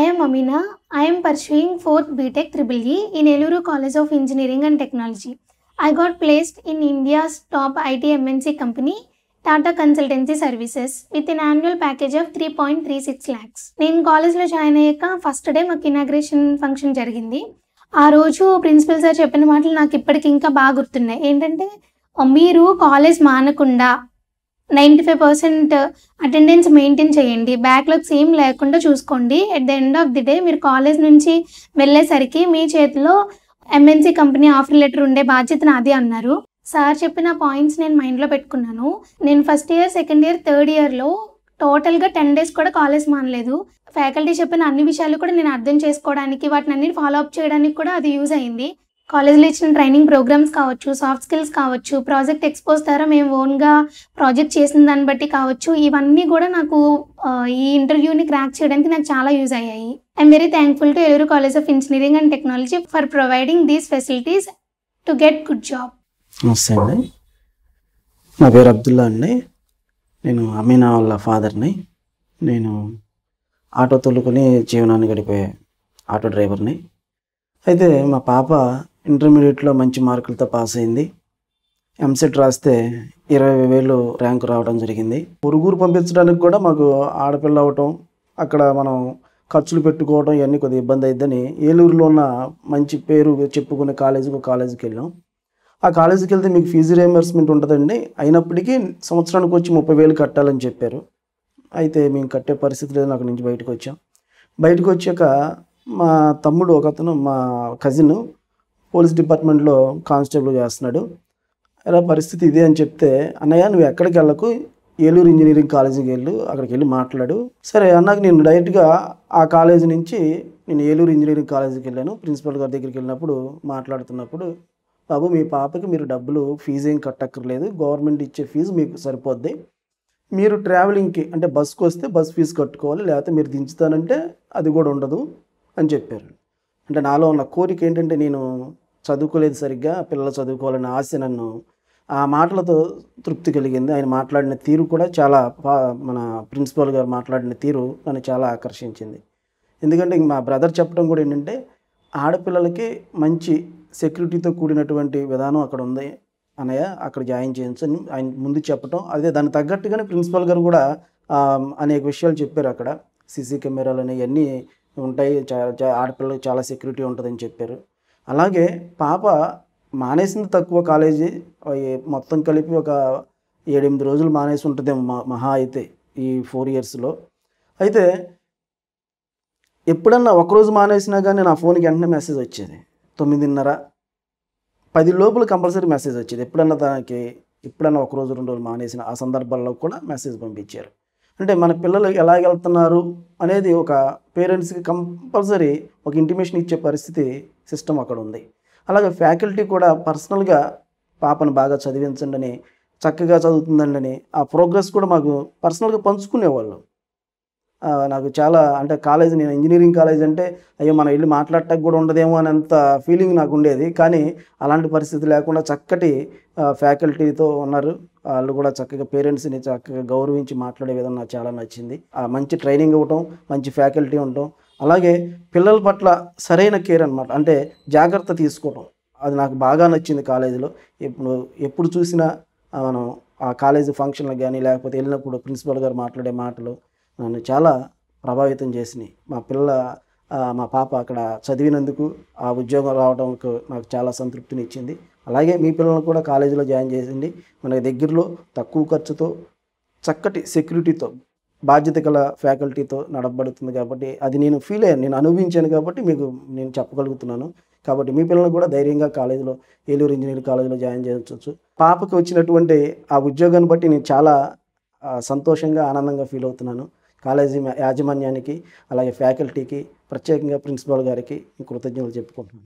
I'm Amina I'm pursuing fourth BTech triple E in Eluru college of engineering and technology I got placed in India's top IT MNC company Tata consultancy services with in annual package of three point three six lakhs నేను కాలేజ్లో join అయ్యాక first day మాకు inauguration function జరిగింది ఆ రోజు principal sir చెప్పిన మాటలు నాకు ఇప్పటికి ఇంకా బాగా గుర్తున్నాయి ఏంటంటే మీరు కాలేజ్ మానకుండా ninety five percent attendance maintain చేయండి బ్యాక్లాగ్స్ ఏం లేకుండా చూసుకోండి at the end of the day మీరు కాలేజ్ నుంచి వెళ్ళేసరికి మీ చేతిలో ఎంఎన్సీ కంపెనీ ఆఫర్ లెటర్ ఉండే బాధ్యత నాది అన్నారు సార్ చెప్పిన పాయింట్స్ నేను మైండ్లో పెట్టుకున్నాను నేను ఫస్ట్ ఇయర్ సెకండ్ ఇయర్ థర్డ్ ఇయర్లో టోటల్గా టెన్ డేస్ కూడా కాలేజ్ మానలేదు ఫ్యాకల్టీ చెప్పిన అన్ని విషయాలు కూడా నేను అర్థం చేసుకోవడానికి వాటిని అన్ని ఫాలో అప్ చేయడానికి కూడా అది యూజ్ అయింది కాలేజ్లో ఇచ్చిన ట్రైనింగ్ ప్రోగ్రామ్స్ కావచ్చు సాఫ్ట్ స్కిల్స్ కావచ్చు ప్రాజెక్ట్ ఎక్స్పోజ్ ద్వారా మేము ఓన్గా ప్రాజెక్ట్ చేసిన దాన్ని బట్టి కావచ్చు ఇవన్నీ కూడా నాకు ఈ ఇంటర్వ్యూని క్రాక్ చేయడానికి నాకు చాలా యూజ్ అయ్యాయి I'm very thankful to Eluru college of engineering and technology for providing these facilities to get good job నమస్తే అండి నా పేరు అబ్దుల్లా అండి నేను అమీనా వాళ్ళ ఫాదర్ని నేను ఆటో తొలుకుని జీవనాన్ని గడిపే ఆటో డ్రైవర్ని అయితే మా పాప ఇంటర్మీడియట్లో మంచి మార్కులతో పాస్ అయింది ఎంసెట్ రాస్తే ఇరవై వేలు ర్యాంకు రావడం జరిగింది పొరుగురు పంపించడానికి కూడా మాకు ఆడపిల్ల అవటం అక్కడ మనం ఖర్చులు పెట్టుకోవడం ఇవన్నీ కొద్దిగా ఇబ్బంది అయిద్దని ఏలూరులో ఉన్న మంచి పేరు చెప్పుకునే కాలేజీకి కాలేజీకి వెళ్ళాం ఆ కాలేజీకి వెళ్తే మీకు ఫీజు రియంబర్స్మెంట్ ఉంటుందండి అయినప్పటికీ సంవత్సరానికి వచ్చి ముప్పై వేలు కట్టాలని చెప్పారు అయితే మేము కట్టే పరిస్థితి లేదు అక్కడి నుంచి బయటకు వచ్చాం బయటకు వచ్చాక మా తమ్ముడు ఒకతను మా కజిన్ పోలీస్ డిపార్ట్మెంట్లో కానిస్టేబుల్ చేస్తున్నాడు ఇలా పరిస్థితి ఇదే అని చెప్తే అన్నయ్య నువ్వు ఎక్కడికి వెళ్ళకు ఏలూరు ఇంజనీరింగ్ కాలేజీకి వెళ్ళు అక్కడికి వెళ్ళి మాట్లాడు సరే అన్నకు నేను డైరెక్ట్గా ఆ కాలేజీ నుంచి నేను ఏలూరు ఇంజనీరింగ్ కాలేజీకి వెళ్ళాను ప్రిన్సిపల్ గారి దగ్గరికి వెళ్ళినప్పుడు మాట్లాడుతున్నప్పుడు బాబు మీ పాపకి మీరు డబ్బులు ఫీజు ఏం కట్టక్కర్లేదు గవర్నమెంట్ ఇచ్చే ఫీజు మీకు సరిపోద్ది మీరు ట్రావెలింగ్కి అంటే బస్కి వస్తే బస్ ఫీజు కట్టుకోవాలి లేకపోతే మీరు దించుతానంటే అది కూడా ఉండదు అని చెప్పారు అంటే నాలో ఉన్న కోరిక ఏంటంటే నేను చదువుకోలేదు సరిగ్గా పిల్లలు చదువుకోవాలని ఆశ నన్ను ఆ మాటలతో తృప్తి కలిగింది ఆయన మాట్లాడిన తీరు కూడా చాలా మన ప్రిన్సిపాల్ గారు మాట్లాడిన తీరు నన్ను చాలా ఆకర్షించింది ఎందుకంటే మా బ్రదర్ చెప్పడం కూడా ఏంటంటే ఆడపిల్లలకి మంచి సెక్యూరిటీతో కూడినటువంటి విధానం అక్కడ ఉంది అన్నయ్య అక్కడ జాయిన్ అని ఆయన ముందు చెప్పటం అదే దానికి తగ్గట్టుగానే ప్రిన్సిపాల్ గారు కూడా అనేక విషయాలు చెప్పారు అక్కడ సీసీ కెమెరాలు అనేవి అన్నీ ఉంటాయి ఆడపిల్లలకు చాలా సెక్యూరిటీ ఉంటుందని చెప్పారు అలాగే పాప మానేసింది తక్కువ కాలేజీ మొత్తం కలిపి ఒక ఏడెనిమిది రోజులు మానేసి ఉంటుంది మహా అయితే ఈ ఫోర్ ఇయర్స్లో అయితే ఎప్పుడన్నా ఒకరోజు మానేసినా కానీ నా ఫోన్కి వెంటనే మెసేజ్ వచ్చేది తొమ్మిదిన్నర పది లోపల కంపల్సరీ మెసేజ్ వచ్చేది ఎప్పుడన్నా దానికి ఎప్పుడన్నా ఒకరోజు రెండు రోజులు మానేసిన ఆ సందర్భాల్లో కూడా మెసేజ్ పంపించారు అంటే మన పిల్లలు ఎలా వెళ్తున్నారు అనేది ఒక పేరెంట్స్కి కంపల్సరీ ఒక ఇంటిమేషన్ ఇచ్చే పరిస్థితి సిస్టమ్ అక్కడ ఉంది అలాగే ఫ్యాకల్టీ కూడా పర్సనల్గా పాపను బాగా చదివించండి అని చక్కగా చదువుతుందండి ఆ ప్రోగ్రెస్ కూడా మాకు పర్సనల్గా పంచుకునేవాళ్ళు నాకు చాలా అంటే కాలేజ్ నేను ఇంజనీరింగ్ కాలేజ్ అంటే అయ్యో మనం వెళ్ళి మాట్లాడటం కూడా ఉండదేమో అనేంత ఫీలింగ్ నాకు ఉండేది కానీ అలాంటి పరిస్థితి లేకుండా చక్కటి ఫ్యాకల్టీతో ఉన్నారు వాళ్ళు కూడా చక్కగా పేరెంట్స్ని చక్కగా గౌరవించి మాట్లాడే విధానం నాకు చాలా నచ్చింది ఆ మంచి ట్రైనింగ్ ఇవ్వటం మంచి ఫ్యాకల్టీ ఉండటం అలాగే పిల్లల పట్ల సరైన కేర్ అనమాట అంటే జాగ్రత్త తీసుకోవటం అది నాకు బాగా నచ్చింది కాలేజీలో ఇప్పుడు ఎప్పుడు చూసినా మనం ఆ కాలేజీ ఫంక్షన్లకు కానీ లేకపోతే వెళ్ళినప్పుడు ప్రిన్సిపల్ గారు మాట్లాడే మాటలు నన్ను చాలా ప్రభావితం చేసినాయి మా పిల్ల మా పాప అక్కడ చదివినందుకు ఆ ఉద్యోగం రావడంకు నాకు చాలా సంతృప్తిని ఇచ్చింది అలాగే మీ పిల్లలను కూడా కాలేజీలో జాయిన్ చేసింది మన దగ్గరలో తక్కువ ఖర్చుతో చక్కటి సెక్యూరిటీతో బాధ్యత గల ఫ్యాకల్టీతో నడపబడుతుంది కాబట్టి అది నేను ఫీల్ అయ్యాను నేను అనుభవించాను కాబట్టి మీకు నేను చెప్పగలుగుతున్నాను కాబట్టి మీ పిల్లలు కూడా ధైర్యంగా కాలేజీలో ఏలూరు ఇంజనీరింగ్ కాలేజీలో జాయిన్ చేయవచ్చు పాపకు వచ్చినటువంటి ఆ ఉద్యోగాన్ని బట్టి నేను చాలా సంతోషంగా ఆనందంగా ఫీల్ అవుతున్నాను కాలేజీ యాజమాన్యానికి అలాగే ఫ్యాకల్టీకి ప్రత్యేకంగా ప్రిన్సిపాల్ గారికి కృతజ్ఞతలు చెప్పుకుంటున్నాను